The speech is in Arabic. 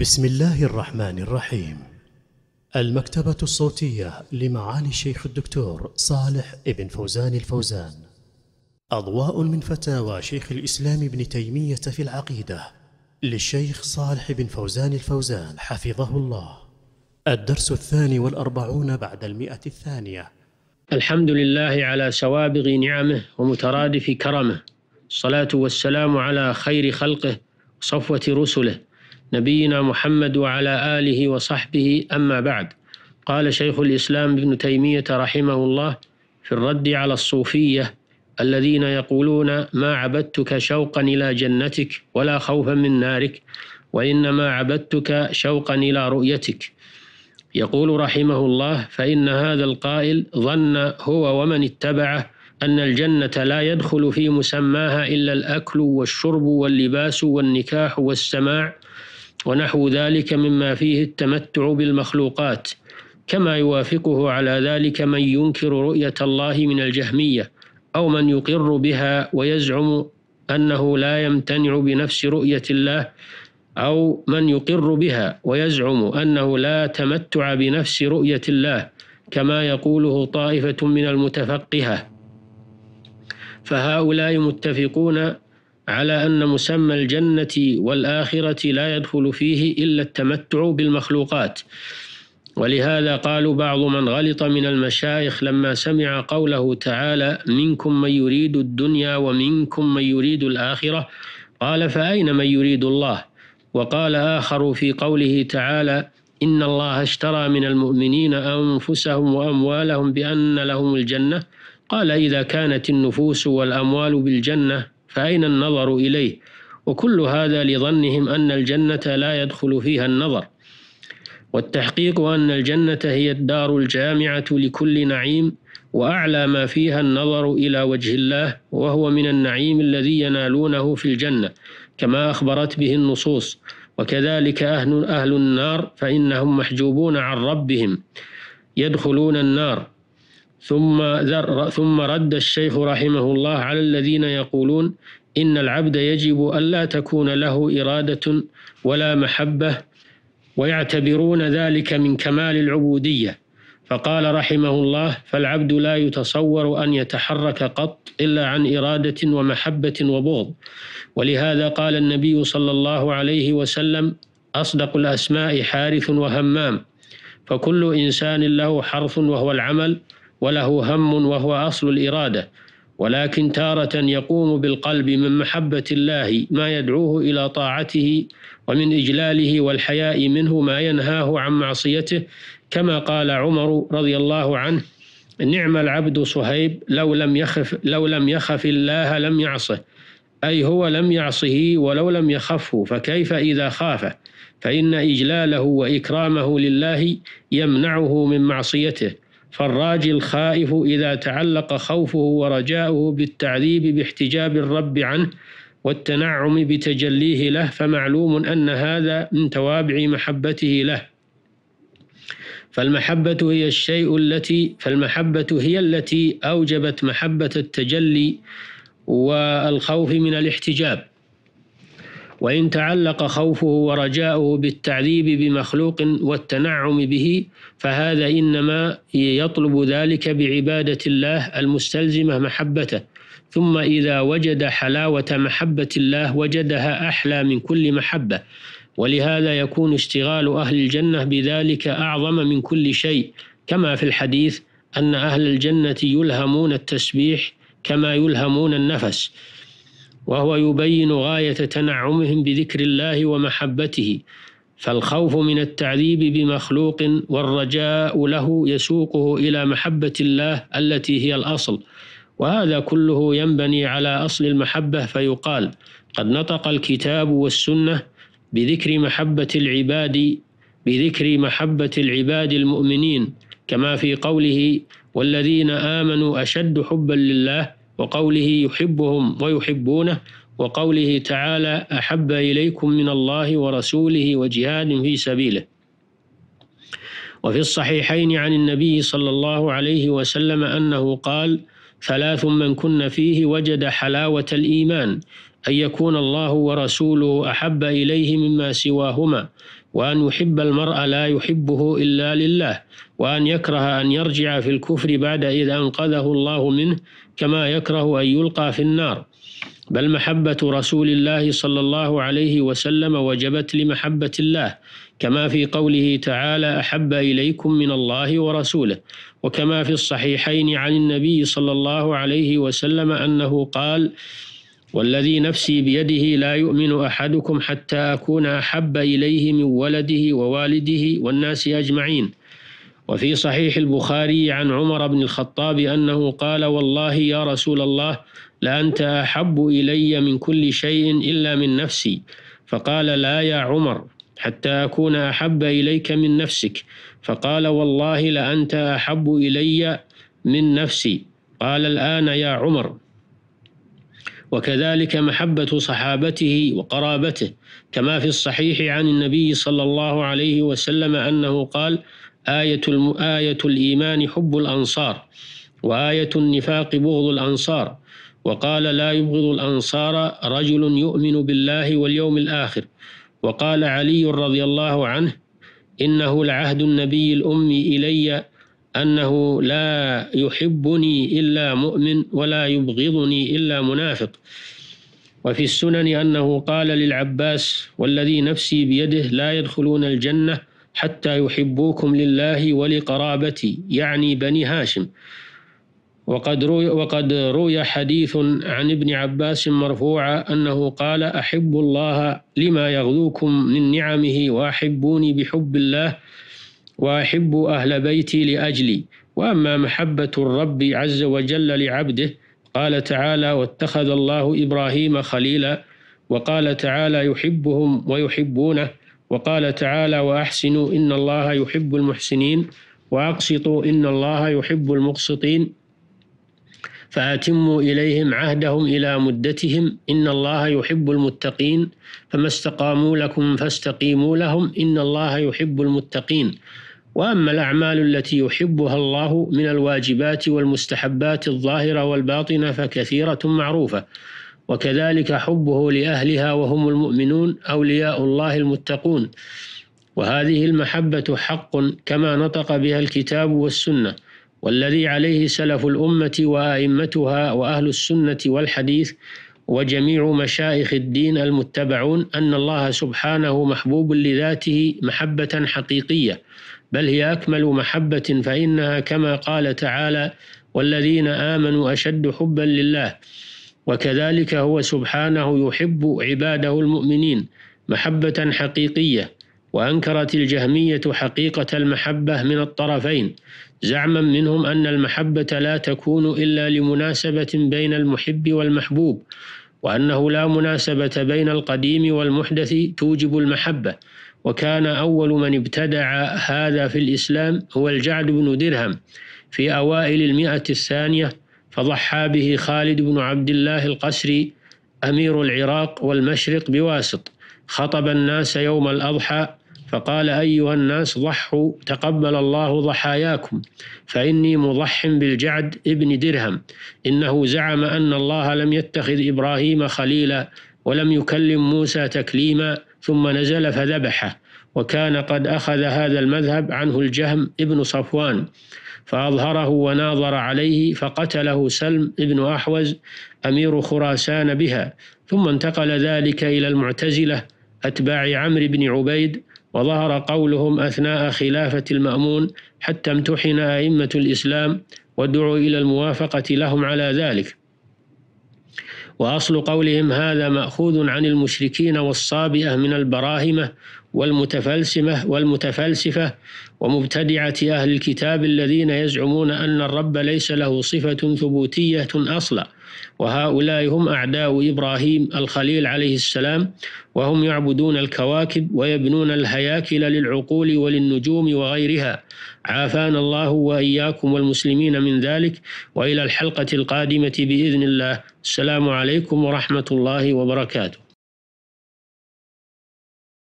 بسم الله الرحمن الرحيم المكتبة الصوتية لمعالي الشيخ الدكتور صالح ابن فوزان الفوزان أضواء من فتاوى شيخ الإسلام ابن تيمية في العقيدة للشيخ صالح بن فوزان الفوزان حفظه الله الدرس الثاني والأربعون بعد المئة الثانية الحمد لله على سوابغ نعمه ومترادف كرمه الصلاة والسلام على خير خلقه صفوة رسله نبينا محمد وعلى آله وصحبه أما بعد قال شيخ الإسلام ابن تيمية رحمه الله في الرد على الصوفية الذين يقولون ما عبدتك شوقا إلى جنتك ولا خوفا من نارك وإنما عبدتك شوقا إلى رؤيتك يقول رحمه الله فإن هذا القائل ظن هو ومن اتبعه أن الجنة لا يدخل في مسماها إلا الأكل والشرب واللباس والنكاح والسماع ونحو ذلك مما فيه التمتع بالمخلوقات كما يوافقه على ذلك من ينكر رؤية الله من الجهمية أو من يقر بها ويزعم أنه لا يمتنع بنفس رؤية الله أو من يقر بها ويزعم أنه لا تمتع بنفس رؤية الله كما يقوله طائفة من المتفقهة فهؤلاء متفقون على أن مسمى الجنة والآخرة لا يدخل فيه إلا التمتع بالمخلوقات ولهذا قالوا بعض من غلط من المشايخ لما سمع قوله تعالى منكم من يريد الدنيا ومنكم من يريد الآخرة قال فأين من يريد الله وقال آخر في قوله تعالى إن الله اشترى من المؤمنين أنفسهم وأموالهم بأن لهم الجنة قال إذا كانت النفوس والأموال بالجنة فأين النظر إليه وكل هذا لظنهم أن الجنة لا يدخل فيها النظر والتحقيق أن الجنة هي الدار الجامعة لكل نعيم وأعلى ما فيها النظر إلى وجه الله وهو من النعيم الذي ينالونه في الجنة كما أخبرت به النصوص وكذلك أهل, أهل النار فإنهم محجوبون عن ربهم يدخلون النار ثم ثم رد الشيخ رحمه الله على الذين يقولون إن العبد يجب ألا تكون له إرادة ولا محبة ويعتبرون ذلك من كمال العبودية فقال رحمه الله فالعبد لا يتصور أن يتحرك قط إلا عن إرادة ومحبة وبغض ولهذا قال النبي صلى الله عليه وسلم أصدق الأسماء حارث وهمام فكل إنسان له حرف وهو العمل وله هم وهو أصل الإرادة ولكن تارة يقوم بالقلب من محبة الله ما يدعوه إلى طاعته ومن إجلاله والحياء منه ما ينهاه عن معصيته كما قال عمر رضي الله عنه نعم العبد صهيب لو لم يخف لو لم يخف الله لم يعصه أي هو لم يعصه ولو لم يخفه فكيف إذا خافه فإن إجلاله وإكرامه لله يمنعه من معصيته فالراجي الخائف إذا تعلق خوفه ورجاؤه بالتعذيب باحتجاب الرب عنه والتنعم بتجليه له فمعلوم أن هذا من توابع محبته له فالمحبة هي الشيء التي فالمحبة هي التي أوجبت محبة التجلي والخوف من الاحتجاب وإن تعلق خوفه ورجاؤه بالتعذيب بمخلوق والتنعم به فهذا إنما يطلب ذلك بعبادة الله المستلزمة محبته ثم إذا وجد حلاوة محبة الله وجدها أحلى من كل محبة ولهذا يكون اشتغال أهل الجنة بذلك أعظم من كل شيء كما في الحديث أن أهل الجنة يلهمون التسبيح كما يلهمون النفس وهو يبين غاية تنعمهم بذكر الله ومحبته فالخوف من التعذيب بمخلوق والرجاء له يسوقه إلى محبة الله التي هي الأصل وهذا كله ينبني على أصل المحبة فيقال قد نطق الكتاب والسنة بذكر محبة العباد بذكر محبة العباد المؤمنين كما في قوله والذين آمنوا أشد حبا لله وقوله يحبهم ويحبونه وقوله تعالى أحب إليكم من الله ورسوله وجهاد في سبيله وفي الصحيحين عن النبي صلى الله عليه وسلم أنه قال ثلاث من كن فيه وجد حلاوة الإيمان أن يكون الله ورسوله أحب إليه مما سواهما وأن يحب المرء لا يحبه إلا لله وأن يكره أن يرجع في الكفر بعد إذ أنقذه الله منه كما يكره أن يلقى في النار بل محبة رسول الله صلى الله عليه وسلم وجبت لمحبة الله كما في قوله تعالى أحب إليكم من الله ورسوله وكما في الصحيحين عن النبي صلى الله عليه وسلم أنه قال والذي نفسي بيده لا يؤمن أحدكم حتى أكون أحب إليه من ولده ووالده والناس أجمعين وفي صحيح البخاري عن عمر بن الخطاب أنه قال والله يا رسول الله لأنت أحب إلي من كل شيء إلا من نفسي فقال لا يا عمر حتى أكون أحب إليك من نفسك فقال والله لأنت أحب إلي من نفسي قال الآن يا عمر وكذلك محبة صحابته وقرابته كما في الصحيح عن النبي صلى الله عليه وسلم أنه قال آية, الم... آية الإيمان حب الأنصار وآية النفاق بغض الأنصار وقال لا يبغض الأنصار رجل يؤمن بالله واليوم الآخر وقال علي رضي الله عنه إنه لعهد النبي الأمي إلي أنه لا يحبني إلا مؤمن ولا يبغضني إلا منافق وفي السنن أنه قال للعباس والذي نفسي بيده لا يدخلون الجنة حتى يحبوكم لله ولقرابتي يعني بني هاشم وقد روي, وقد روي حديث عن ابن عباس مرفوعا أنه قال أحب الله لما يغذوكم من نعمه وأحبوني بحب الله وأحب أهل بيتي لأجلي وأما محبة الرب عز وجل لعبده قال تعالى واتخذ الله إبراهيم خليلا وقال تعالى يحبهم ويحبونه وقال تعالى وأحسنوا إن الله يحب المحسنين وأقسطوا إن الله يحب المقسطين فأتموا إليهم عهدهم إلى مدتهم إن الله يحب المتقين فما استقاموا لكم فاستقيموا لهم إن الله يحب المتقين واما الاعمال التي يحبها الله من الواجبات والمستحبات الظاهره والباطنه فكثيره معروفه وكذلك حبه لاهلها وهم المؤمنون اولياء الله المتقون وهذه المحبه حق كما نطق بها الكتاب والسنه والذي عليه سلف الامه وائمتها واهل السنه والحديث وجميع مشايخ الدين المتبعون ان الله سبحانه محبوب لذاته محبه حقيقيه بل هي أكمل محبة فإنها كما قال تعالى والذين آمنوا أشد حبا لله وكذلك هو سبحانه يحب عباده المؤمنين محبة حقيقية وأنكرت الجهمية حقيقة المحبة من الطرفين زعما منهم أن المحبة لا تكون إلا لمناسبة بين المحب والمحبوب وأنه لا مناسبة بين القديم والمحدث توجب المحبة وكان أول من ابتدع هذا في الإسلام هو الجعد بن درهم في أوائل المئة الثانية فضحى به خالد بن عبد الله القسري أمير العراق والمشرق بواسط خطب الناس يوم الأضحى فقال أيها الناس ضحوا تقبل الله ضحاياكم فإني مضح بالجعد ابن درهم إنه زعم أن الله لم يتخذ إبراهيم خليلا ولم يكلم موسى تكليما ثم نزل فذبحه وكان قد أخذ هذا المذهب عنه الجهم ابن صفوان فأظهره وناظر عليه فقتله سلم ابن أحوز أمير خراسان بها ثم انتقل ذلك إلى المعتزلة أتباع عمرو بن عبيد وظهر قولهم أثناء خلافة المأمون حتى امتحن أئمة الإسلام ودعوا إلى الموافقة لهم على ذلك واصل قولهم هذا ماخوذ عن المشركين والصابئه من البراهمه والمتفلسمه والمتفلسفه ومبتدعه اهل الكتاب الذين يزعمون ان الرب ليس له صفه ثبوتيه اصلا وهؤلاء هم أعداء إبراهيم الخليل عليه السلام وهم يعبدون الكواكب ويبنون الهياكل للعقول وللنجوم وغيرها عافانا الله وإياكم والمسلمين من ذلك وإلى الحلقة القادمة بإذن الله السلام عليكم ورحمة الله وبركاته